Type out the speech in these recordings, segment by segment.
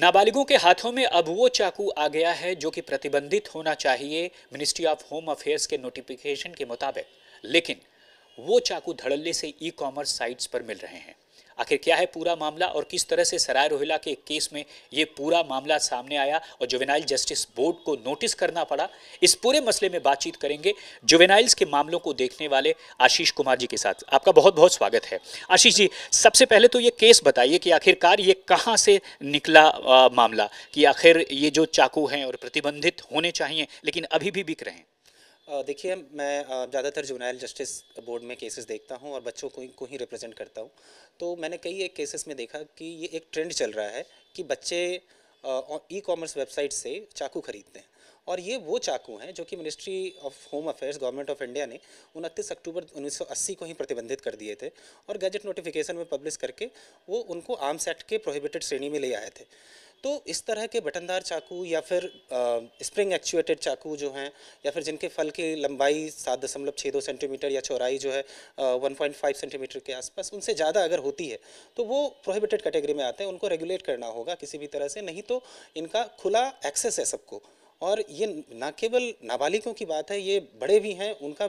नाबालिगों के हाथों में अब वो चाकू आ गया है जो कि प्रतिबंधित होना चाहिए मिनिस्ट्री ऑफ होम अफेयर्स के नोटिफिकेशन के मुताबिक लेकिन वो चाकू धड़ल्ले से ई कॉमर्स साइट्स पर मिल रहे हैं आखिर क्या है पूरा मामला और किस तरह से सराय रोहिला के केस में ये पूरा मामला सामने आया और जुवेनाइल जस्टिस बोर्ड को नोटिस करना पड़ा इस पूरे मसले में बातचीत करेंगे जुवेनाइल्स के मामलों को देखने वाले आशीष कुमार जी के साथ आपका बहुत बहुत स्वागत है आशीष जी सबसे पहले तो ये केस बताइए कि आखिरकार ये कहाँ से निकला आ, मामला कि आखिर ये जो चाकू हैं और प्रतिबंधित होने चाहिए लेकिन अभी भी बिक रहे हैं देखिए मैं ज़्यादातर जुनाइल जस्टिस बोर्ड में केसेस देखता हूँ और बच्चों को ही को ही रिप्रेजेंट करता हूँ तो मैंने कई एक केसेस में देखा कि ये एक ट्रेंड चल रहा है कि बच्चे ई कॉमर्स वेबसाइट से चाकू खरीदते हैं और ये वो चाकू हैं जो कि ministry of home affairs government of India ने उनतीस अक्टूबर 1980 को ही प्रतिबंधित कर दिए थे और गैजेट नोटिफिकेशन में पब्लिश करके वो उनको आर्म्स एक्ट के प्रोहिबिटेड श्रेणी में ले आए थे तो इस तरह के बटनदार चाकू या फिर स्प्रिंग एक्चुएटेड चाकू जो हैं या फिर जिनके फल की लंबाई सात दशमलव छः दो सेंटीमीटर या चौराई जो है वन पॉइंट फाइव सेंटीमीटर के आसपास उनसे ज़्यादा अगर होती है तो वो प्रोहिबिटेड कैटेगरी में आते हैं उनको रेगुलेट करना होगा किसी भी तरह से नहीं तो इनका खुला एक्सेस है सबको और ये ना केवल नाबालिगों की बात है ये बड़े भी हैं उनका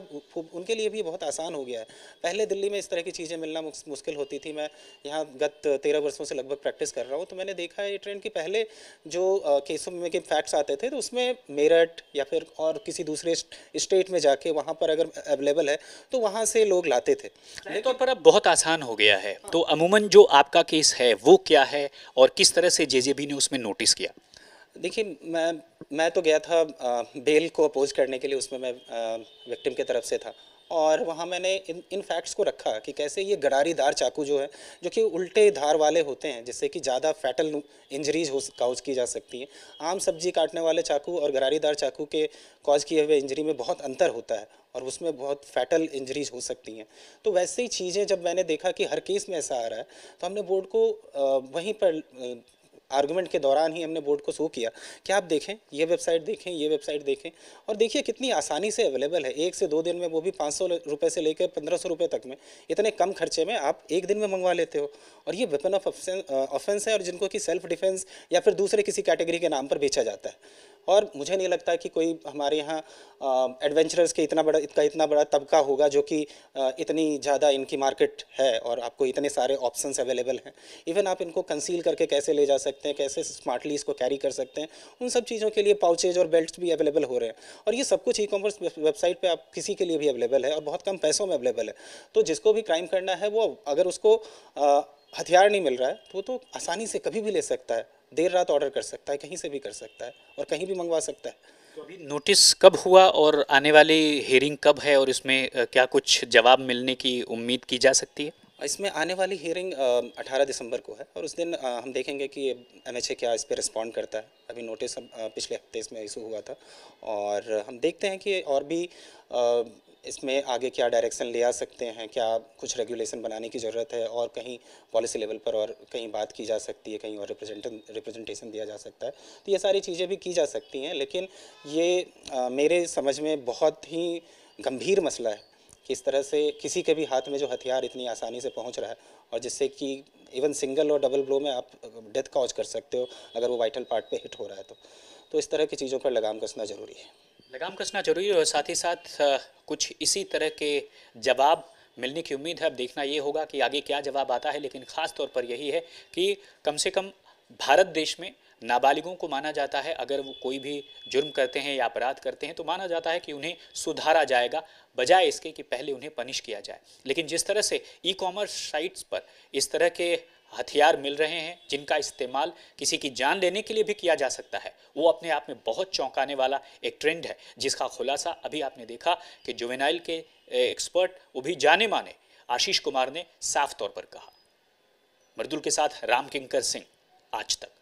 उनके लिए भी बहुत आसान हो गया है पहले दिल्ली में इस तरह की चीज़ें मिलना मुश्किल होती थी मैं यहाँ गत तेरह वर्षों से लगभग प्रैक्टिस कर रहा हूँ तो मैंने देखा है ये ट्रेंड कि पहले जो केसों में के फैक्ट्स आते थे तो उसमें मेरठ या फिर और किसी दूसरे स्टेट में जाके वहाँ पर अगर अवेलेबल है तो वहाँ से लोग लाते थे लेकिन तो पर अब बहुत आसान हो गया है तो अमूमन जो आपका केस है वो क्या है और किस तरह से जे ने उसमें नोटिस किया देखिए मैं मैं तो गया था बेल को अपोज करने के लिए उसमें मैं विक्टिम के तरफ से था और वहाँ मैंने इन इन फैक्ट्स को रखा कि कैसे ये गरारीदार चाकू जो है जो कि उल्टे धार वाले होते हैं जिससे कि ज़्यादा फैटल इंजरीज हो काउज की जा सकती हैं आम सब्जी काटने वाले चाकू और गरारीदार चाकू के कॉज किए हुए इंजरी में बहुत अंतर होता है और उसमें बहुत फैटल इंजरीज हो सकती हैं तो वैसे ही चीज़ें जब मैंने देखा कि हर केस में ऐसा आ रहा है तो हमने बोर्ड को वहीं पर आर्गुमेंट के दौरान ही हमने बोर्ड को शो किया कि आप देखें ये वेबसाइट देखें ये वेबसाइट देखें और देखिए कितनी आसानी से अवेलेबल है एक से दो दिन में वो भी पाँच सौ रुपये से लेकर पंद्रह सौ रुपये तक में इतने कम खर्चे में आप एक दिन में मंगवा लेते हो और ये वेपन ऑफ ऑफेंस है और जिनको कि सेल्फ डिफेंस या फिर दूसरे किसी कैटेगरी के नाम पर बेचा जाता है और मुझे नहीं लगता कि कोई हमारे यहाँ एडवेंचरर्स के इतना बड़ा इतना इतना बड़ा तबका होगा जो कि इतनी ज़्यादा इनकी मार्केट है और आपको इतने सारे ऑप्शंस अवेलेबल हैं इवन आप इनको कंसील करके कैसे ले जा सकते हैं कैसे स्मार्टली इसको कैरी कर सकते हैं उन सब चीज़ों के लिए पाउचेज और बेल्ट भी अवेलेबल हो रहे हैं और ये सब कुछ ई कॉमर्स वेबसाइट पर आप किसी के लिए भी अवेलेबल है और बहुत कम पैसों में अवेलेबल है तो जिसको भी क्राइम करना है वो अगर उसको हथियार नहीं मिल रहा है तो वो तो आसानी से कभी भी ले सकता है देर रात ऑर्डर कर सकता है कहीं से भी कर सकता है और कहीं भी मंगवा सकता है तो अभी नोटिस कब हुआ और आने वाली हेयरिंग कब है और इसमें क्या कुछ जवाब मिलने की उम्मीद की जा सकती है इसमें आने वाली हेयरिंग 18 दिसंबर को है और उस दिन हम देखेंगे कि एम क्या इस पर रिस्पॉन्ड करता है अभी नोटिस पिछले हफ्ते इसमें इशू हुआ था और हम देखते हैं कि और भी इसमें आगे क्या डायरेक्शन ले आ सकते हैं क्या कुछ रेगुलेशन बनाने की ज़रूरत है और कहीं पॉलिसी लेवल पर और कहीं बात की जा सकती है कहीं और रिप्रेजेंट रिप्रेजेंटेशन दिया जा सकता है तो ये सारी चीज़ें भी की जा सकती हैं लेकिन ये आ, मेरे समझ में बहुत ही गंभीर मसला है कि इस तरह से किसी के भी हाथ में जो हथियार इतनी आसानी से पहुँच रहा है और जिससे कि इवन सिंगल और डबल ब्लो में आप डेथ कॉज कर सकते हो अगर वो वाइटल पार्ट पर हिट हो रहा है तो तो इस तरह की चीज़ों पर लगाम कसना ज़रूरी है लगाम कसना जरूरी है और साथ ही साथ कुछ इसी तरह के जवाब मिलने की उम्मीद है अब देखना ये होगा कि आगे क्या जवाब आता है लेकिन ख़ास तौर पर यही है कि कम से कम भारत देश में नाबालिगों को माना जाता है अगर वो कोई भी जुर्म करते हैं या अपराध करते हैं तो माना जाता है कि उन्हें सुधारा जाएगा बजाय इसके कि पहले उन्हें पनिश किया जाए लेकिन जिस तरह से ई कॉमर्स साइट्स पर इस तरह के हथियार मिल रहे हैं जिनका इस्तेमाल किसी की जान लेने के लिए भी किया जा सकता है वो अपने आप में बहुत चौंकाने वाला एक ट्रेंड है जिसका खुलासा अभी आपने देखा कि जुवेनाइल के एक्सपर्ट वो भी जाने माने आशीष कुमार ने साफ तौर पर कहा मृदुल के साथ राम किंकर सिंह आज तक